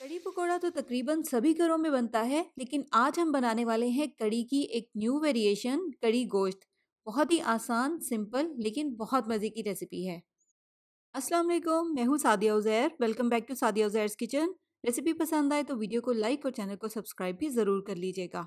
कड़ी पकौड़ा तो तकरीबन सभी घरों में बनता है लेकिन आज हम बनाने वाले हैं कड़ी की एक न्यू वेरिएशन कड़ी गोश्त बहुत ही आसान सिंपल लेकिन बहुत मज़े की रेसिपी है अस्सलाम वालेकुम मैं हूँ Sadia Uzair welcome back to Sadia Uzair kitchen recipe पसंद आए तो वीडियो को लाइक और चैनल को सब्सक्राइब भी ज़रूर कर लीजिएगा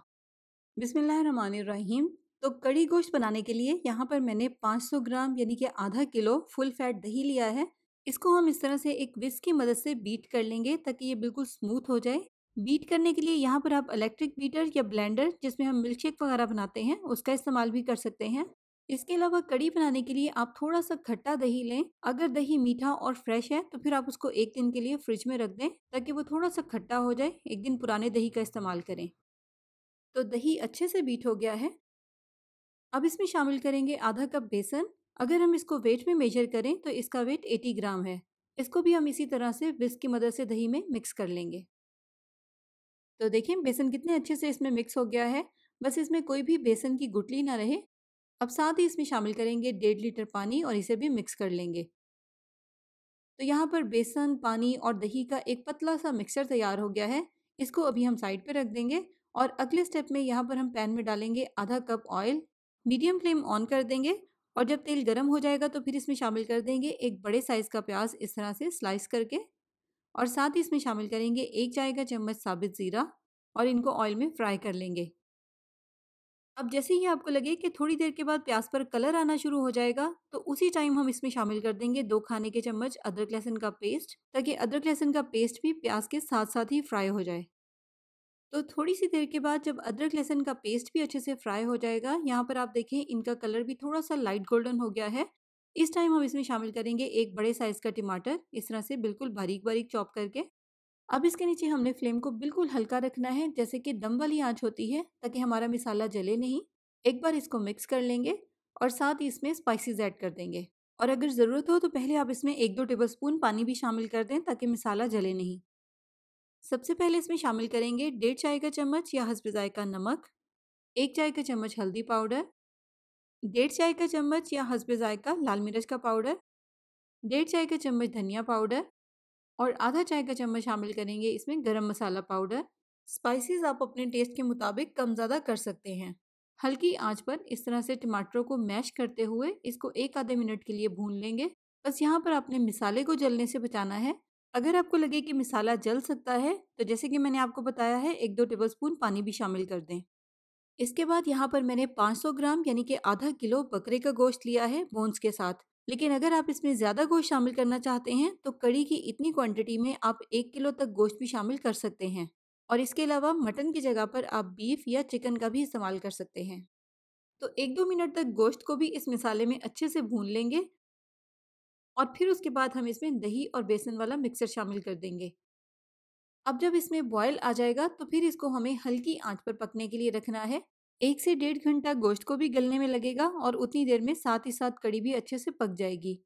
बिसमीम तो कड़ी गोश्त बनाने के लिए यहाँ पर मैंने सौ ग्राम यानी कि आधा किलो फुल फैट दही लिया है इसको हम इस तरह से एक विस्क की मदद से बीट कर लेंगे ताकि ये बिल्कुल स्मूथ हो जाए बीट करने के लिए यहाँ पर आप इलेक्ट्रिक बीटर या ब्लेंडर जिसमें हम मिल्क शेक वगैरह बनाते हैं उसका इस्तेमाल भी कर सकते हैं इसके अलावा कड़ी बनाने के लिए आप थोड़ा सा खट्टा दही लें अगर दही मीठा और फ्रेश है तो फिर आप उसको एक दिन के लिए फ्रिज में रख दें ताकि वो थोड़ा सा खट्टा हो जाए एक दिन पुराने दही का इस्तेमाल करें तो दही अच्छे से बीट हो गया है अब इसमें शामिल करेंगे आधा कप बेसन अगर हम इसको वेट में मेजर करें तो इसका वेट 80 ग्राम है इसको भी हम इसी तरह से विस्क की मदद से दही में मिक्स कर लेंगे तो देखिए बेसन कितने अच्छे से इसमें मिक्स हो गया है बस इसमें कोई भी बेसन की गुटली ना रहे अब साथ ही इसमें शामिल करेंगे डेढ़ लीटर पानी और इसे भी मिक्स कर लेंगे तो यहाँ पर बेसन पानी और दही का एक पतला सा मिक्सचर तैयार हो गया है इसको अभी हम साइड पर रख देंगे और अगले स्टेप में यहाँ पर हम पैन में डालेंगे आधा cup oil medium flame on कर देंगे और जब तेल गर्म हो जाएगा तो फिर इसमें शामिल कर देंगे एक बड़े साइज़ का प्याज इस तरह से स्लाइस करके और साथ ही इसमें शामिल करेंगे एक चाय का चम्मच साबित ज़ीरा और इनको ऑयल में फ्राई कर लेंगे अब जैसे ही आपको लगे कि थोड़ी देर के बाद प्याज पर कलर आना शुरू हो जाएगा तो उसी टाइम हम इसमें शामिल कर देंगे दो खाने के चम्मच अदरक लहसुन का पेस्ट ताकि अदरक लहसुन का पेस्ट भी प्याज के साथ साथ ही फ्राई हो जाए तो थोड़ी सी देर के बाद जब अदरक लहसन का पेस्ट भी अच्छे से फ्राई हो जाएगा यहाँ पर आप देखें इनका कलर भी थोड़ा सा लाइट गोल्डन हो गया है इस टाइम हम इसमें शामिल करेंगे एक बड़े साइज़ का टमाटर इस तरह से बिल्कुल बारीक बारीक चॉप करके अब इसके नीचे हमने फ्लेम को बिल्कुल हल्का रखना है जैसे कि दम वाली आँच होती है ताकि हमारा मिसाला जले नहीं एक बार इसको मिक्स कर लेंगे और साथ ही इसमें स्पाइसिस ऐड कर देंगे और अगर ज़रूरत हो तो पहले आप इसमें एक दो टेबलस्पून पानी भी शामिल कर दें ताकि मिसाला जले नहीं सबसे पहले इसमें शामिल करेंगे डेढ़ चाय का चम्मच या हसब का नमक एक चाय का चम्मच हल्दी पाउडर डेढ़ चाय का चम्मच या हसब का लाल मिर्च का पाउडर डेढ़ चाय का चम्मच धनिया पाउडर और आधा चाय का चम्मच शामिल करेंगे इसमें गरम मसाला पाउडर स्पाइसेस आप अपने टेस्ट के मुताबिक कम ज़्यादा कर सकते हैं हल्की आंच पर इस तरह से टमाटरों को मैश करते हुए इसको एक आधे मिनट के लिए भून लेंगे बस यहाँ पर आपने मिसाले को जलने से बचाना है अगर आपको लगे कि मिसाला जल सकता है तो जैसे कि मैंने आपको बताया है एक दो टेबलस्पून पानी भी शामिल कर दें इसके बाद यहाँ पर मैंने 500 ग्राम यानी कि आधा किलो बकरे का गोश्त लिया है बोन्स के साथ लेकिन अगर आप इसमें ज़्यादा गोश्त शामिल करना चाहते हैं तो कड़ी की इतनी क्वांटिटी में आप एक किलो तक गोश्त भी शामिल कर सकते हैं और इसके अलावा मटन की जगह पर आप बीफ या चिकन का भी इस्तेमाल कर सकते हैं तो एक दो मिनट तक गोश्त को भी इस मिसाले में अच्छे से भून लेंगे और फिर उसके बाद हम इसमें दही और बेसन वाला मिक्सर शामिल कर देंगे अब जब इसमें बॉयल आ जाएगा तो फिर इसको हमें हल्की आंच पर पकने के लिए रखना है एक से डेढ़ घंटा गोश्त को भी गलने में लगेगा और उतनी देर में साथ ही साथ कड़ी भी अच्छे से पक जाएगी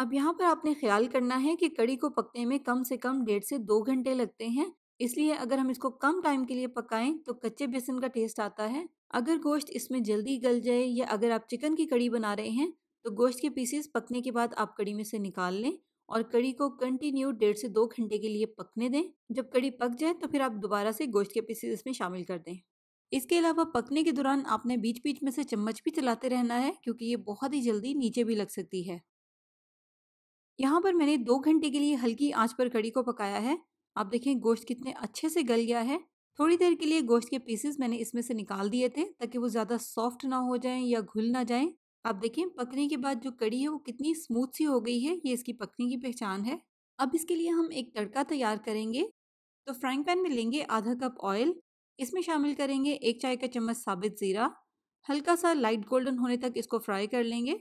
अब यहाँ पर आपने ख्याल करना है कि कड़ी को पकने में कम से कम डेढ़ से दो घंटे लगते हैं इसलिए अगर हम इसको कम टाइम के लिए पकाएं तो कच्चे बेसन का टेस्ट आता है अगर गोश्त इसमें जल्दी गल जाए या अगर आप चिकन की कड़ी बना रहे हैं तो गोश्त के पीसेस पकने के बाद आप कड़ी में से निकाल लें और कड़ी को कंटिन्यू डेढ़ से दो घंटे के लिए पकने दें जब कड़ी पक जाए तो फिर आप दोबारा से गोश्त के पीसेस इसमें शामिल कर दें इसके अलावा पकने के दौरान आपने बीच बीच में से चम्मच भी चलाते रहना है क्योंकि ये बहुत ही जल्दी नीचे भी लग सकती है यहाँ पर मैंने दो घंटे के लिए हल्की आंच पर कड़ी को पकाया है आप देखें गोश्त कितने अच्छे से गल गया है थोड़ी देर के लिए गोश्त के पीसेस मैंने इसमें से निकाल दिए थे ताकि वो ज़्यादा सॉफ्ट ना हो जाएं या घुल ना जाएं आप देखें पकने के बाद जो कड़ी है वो कितनी स्मूथ सी हो गई है ये इसकी पकने की पहचान है अब इसके लिए हम एक तड़का तैयार करेंगे तो फ्राइंग पैन में लेंगे आधा कप ऑयल इसमें शामिल करेंगे एक चाय का चम्मच साबित ज़ीरा हल्का सा लाइट गोल्डन होने तक इसको फ्राई कर लेंगे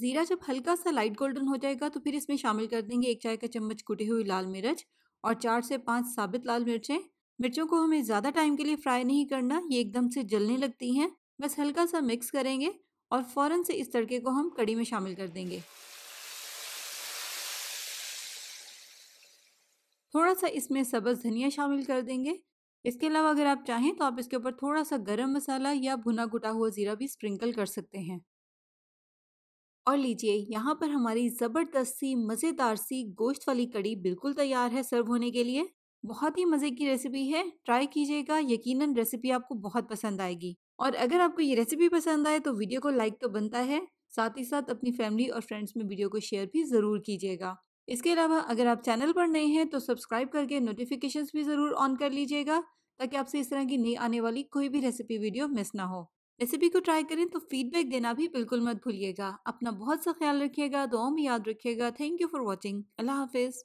ज़ीरा जब हल्का सा लाइट गोल्डन हो जाएगा तो फिर इसमें शामिल कर देंगे एक चाय का चम्मच कुटी हुई लाल मिर्च और चार से पाँच साबित लाल मिर्चें मिर्चों को हमें ज़्यादा टाइम के लिए फ्राई नहीं करना ये एकदम से जलने लगती हैं बस हल्का सा मिक्स करेंगे और फ़ौरन से इस तड़के को हम कड़ी में शामिल कर देंगे थोड़ा सा इसमें सब्ज़ धनिया शामिल कर देंगे इसके अलावा अगर आप चाहें तो आप इसके ऊपर थोड़ा सा गरम मसाला या भुना कुटा हुआ ज़ीरा भी स्प्रिंकल कर सकते हैं और लीजिए यहाँ पर हमारी ज़बरदस्त सी मज़ेदार सी गोश्त वाली कड़ी बिल्कुल तैयार है सर्व होने के लिए बहुत ही मज़े की रेसिपी है ट्राई कीजिएगा यकीनन रेसिपी आपको बहुत पसंद आएगी और अगर आपको ये रेसिपी पसंद आए तो वीडियो को लाइक तो बनता है साथ ही साथ अपनी फैमिली और फ्रेंड्स में वीडियो को शेयर भी ज़रूर कीजिएगा इसके अलावा अगर आप चैनल पर नए हैं तो सब्सक्राइब करके नोटिफिकेशन भी ज़रूर ऑन कर लीजिएगा ताकि आपसे इस तरह की नई आने वाली कोई भी रेसिपी वीडियो मिस ना हो रेसिपी को ट्राई करें तो फीडबैक देना भी बिल्कुल मत भूलिएगा अपना बहुत सा ख्याल रखिएगा दो में याद रखिएगा थैंक यू फॉर वॉचिंग अल्लाह हाफिज़